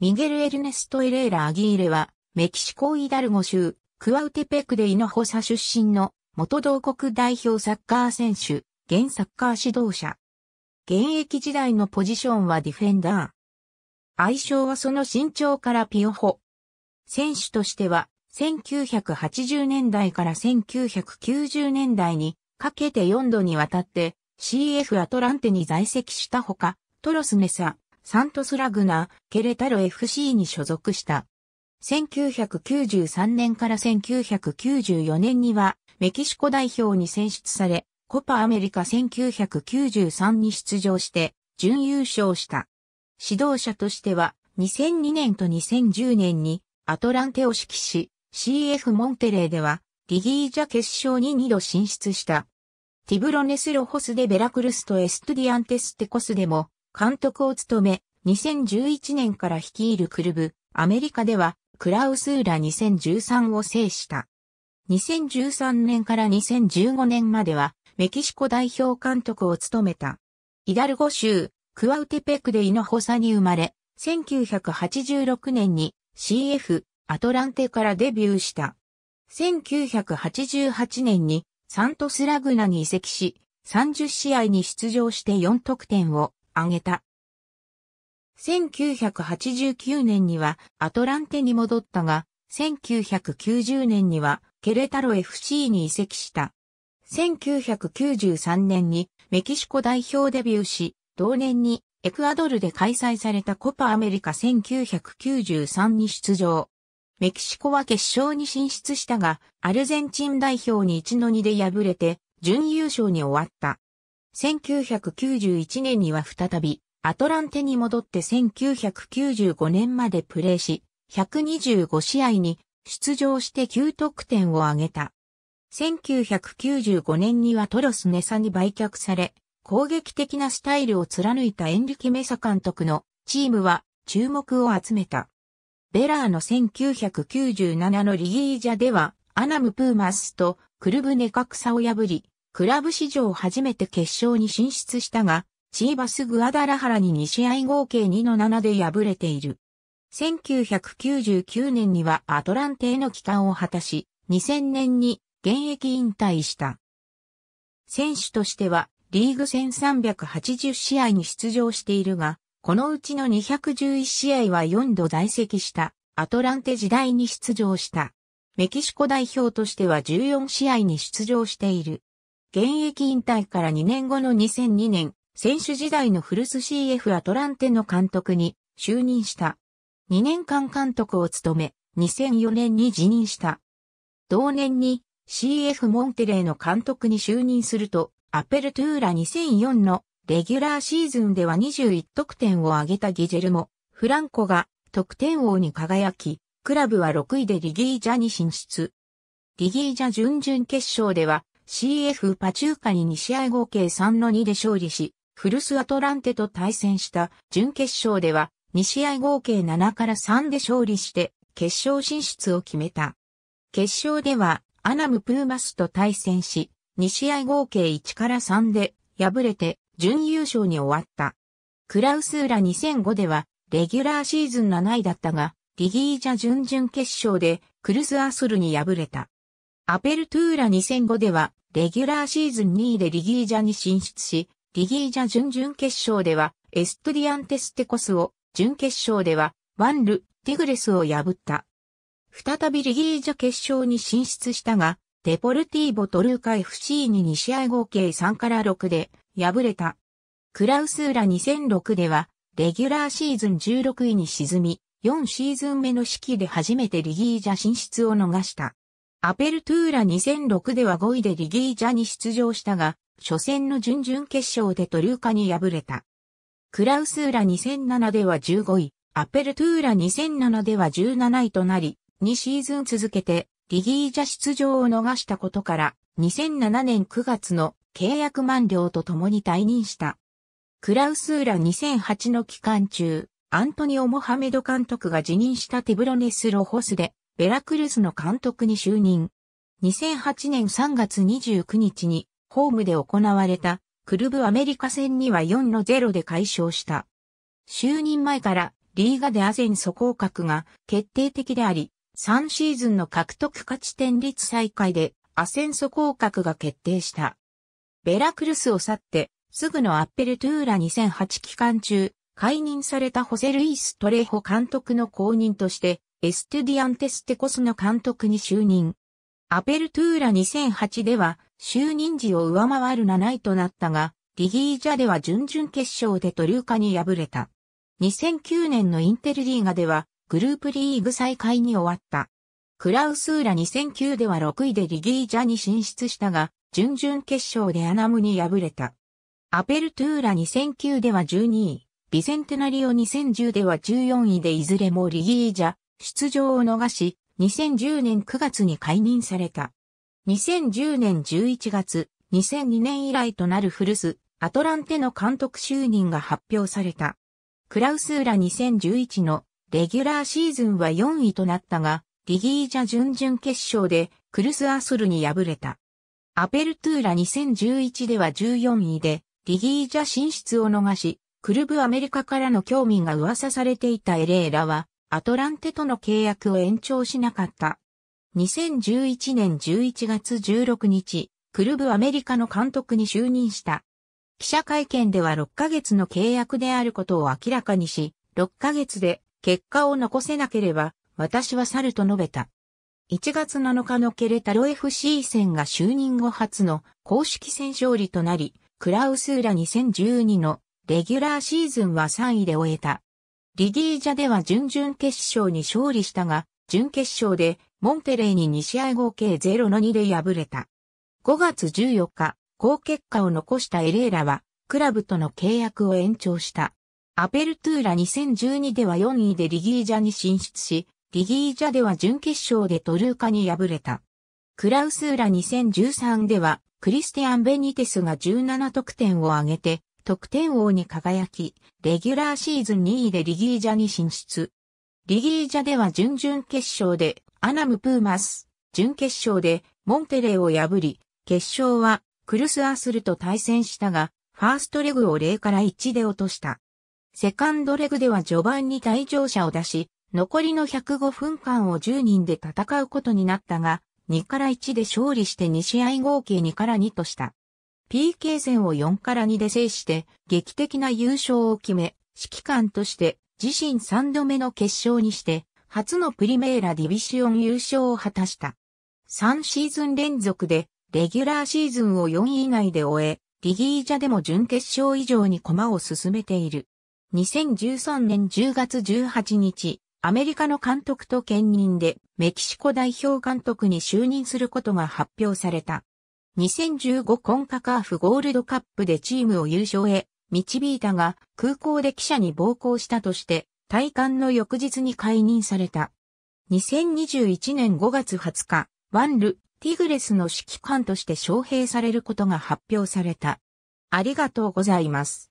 ミゲル・エルネスト・エレーラ・アギーレは、メキシコ・イダルゴ州、クアウテペクでイノホサ出身の、元同国代表サッカー選手、現サッカー指導者。現役時代のポジションはディフェンダー。愛称はその身長からピオホ。選手としては、1980年代から1990年代にかけて4度にわたって CF アトランテに在籍したほか、トロスネサ、サントスラグナ、ケレタロ FC に所属した。1993年から1994年には、メキシコ代表に選出され、コパアメリカ1993に出場して、準優勝した。指導者としては、2002年と2010年に、アトランテを指揮し、CF モンテレーでは、リギージャ決勝に2度進出した。ティブロネスロホスでベラクルスとエストディアンテステコスでも監督を務め、2011年から率いるクルブ、アメリカでは、クラウスーラ2013を制した。2013年から2015年までは、メキシコ代表監督を務めた。イダルゴ州、クアウテペクでイノホサに生まれ、1986年に CF、アトランテからデビューした。1988年にサントスラグナに移籍し、30試合に出場して4得点を挙げた。1989年にはアトランテに戻ったが、1990年にはケレタロ FC に移籍した。1993年にメキシコ代表デビューし、同年にエクアドルで開催されたコパアメリカ1993に出場。メキシコは決勝に進出したが、アルゼンチン代表に1の2で敗れて、準優勝に終わった。1991年には再び、アトランテに戻って1995年までプレーし、125試合に出場して9得点を挙げた。1995年にはトロスネサに売却され、攻撃的なスタイルを貫いたエンリキメサ監督のチームは注目を集めた。ベラーの1997のリギージャではアナム・プーマスとクルブネカクサを破り、クラブ史上初めて決勝に進出したが、チーバス・グアダラハラに2試合合計2の7で敗れている。1999年にはアトランテへの帰還を果たし、2000年に現役引退した。選手としてはリーグ戦380試合に出場しているが、このうちの211試合は4度在籍したアトランテ時代に出場した。メキシコ代表としては14試合に出場している。現役引退から2年後の2002年、選手時代の古巣 CF アトランテの監督に就任した。2年間監督を務め、2004年に辞任した。同年に CF モンテレーの監督に就任すると、アペルトゥーラ2004のレギュラーシーズンでは21得点を挙げたギジェルモ、フランコが得点王に輝き、クラブは6位でリギージャに進出。リギージャ準々決勝では CF パチューカに2試合合計3の2で勝利し、フルスアトランテと対戦した準決勝では2試合合計7から3で勝利して決勝進出を決めた。決勝ではアナムプーマスと対戦し、2試合合計1から3で敗れて準優勝に終わった。クラウスーラ2005ではレギュラーシーズン7位だったが、リギージャ準々決勝でクルスアーソルに敗れた。アペルトゥーラ2005では、レギュラーシーズン2位でリギージャに進出し、リギージャ準々決勝では、エストディアンテステコスを、準決勝では、ワンル、ティグレスを破った。再びリギージャ決勝に進出したが、デポルティーボトルーカ FC に2試合合計3から6で、敗れた。クラウスーラ2006では、レギュラーシーズン16位に沈み、4シーズン目の指揮で初めてリギージャ進出を逃した。アペルトゥーラ2006では5位でリギージャに出場したが、初戦の準々決勝でトルーカに敗れた。クラウスーラ2007では15位、アペルトゥーラ2007では17位となり、2シーズン続けてリギージャ出場を逃したことから、2007年9月の契約満了とともに退任した。クラウスーラ2008の期間中、アントニオ・モハメド監督が辞任したテブロネス・ロホスでベラクルスの監督に就任。2008年3月29日にホームで行われたクルブアメリカ戦には4の0で解消した。就任前からリーガでアゼン素降格が決定的であり、3シーズンの獲得勝ち点率再開でアセンソ降格が決定した。ベラクルスを去って、すぐのアッペルトゥーラ2008期間中、解任されたホセルイース・トレホ監督の後任として、エステディアンテステコスの監督に就任。アペルトゥーラ2008では就任時を上回る7位となったが、リギージャでは準々決勝でトルーカに敗れた。2009年のインテルリーガではグループリーグ再開に終わった。クラウスーラ2009では6位でリギージャに進出したが、準々決勝でアナムに敗れた。アペルトゥーラ2009では12位、ビセンテナリオ2010では14位でいずれもリギージャ、出場を逃し、2010年9月に解任された。2010年11月、2002年以来となる古巣、アトランテの監督就任が発表された。クラウスーラ2011のレギュラーシーズンは4位となったが、リギージャ準々決勝でクルス・アソルに敗れた。アペルトゥーラ2011では14位で、リギージャ進出を逃し、クルブアメリカからの興味が噂されていたエレーラは、アトランテとの契約を延長しなかった。2011年11月16日、クルブアメリカの監督に就任した。記者会見では6ヶ月の契約であることを明らかにし、6ヶ月で結果を残せなければ、私は去ると述べた。1月7日のケレタロ FC 戦が就任後初の公式戦勝利となり、クラウスーラ2012のレギュラーシーズンは3位で終えた。リディージャでは準々決勝に勝利したが、準決勝でモンテレーに2試合合計0の2で敗れた。5月14日、好結果を残したエレーラは、クラブとの契約を延長した。アペルトゥーラ2012では4位でリギージャに進出し、リギージャでは準決勝でトルーカに敗れた。クラウスーラ2013では、クリスティアン・ベニテスが17得点を挙げて、得点王に輝き、レギュラーシーズン2位でリギージャに進出。リギージャでは準々決勝でアナム・プーマス、準決勝でモンテレーを破り、決勝はクルス・アスルと対戦したが、ファーストレグを0から1で落とした。セカンドレグでは序盤に退場者を出し、残りの105分間を10人で戦うことになったが、2から1で勝利して2試合合計2から2とした。PK 戦を4から2で制して、劇的な優勝を決め、指揮官として自身3度目の決勝にして、初のプリメーラディビシオン優勝を果たした。3シーズン連続で、レギュラーシーズンを4位以内で終え、リギージャでも準決勝以上に駒を進めている。2013年10月18日、アメリカの監督と兼任でメキシコ代表監督に就任することが発表された。2015コンカカーフゴールドカップでチームを優勝へ導いたが空港で記者に暴行したとして退官の翌日に解任された。2021年5月20日、ワンル・ティグレスの指揮官として招聘されることが発表された。ありがとうございます。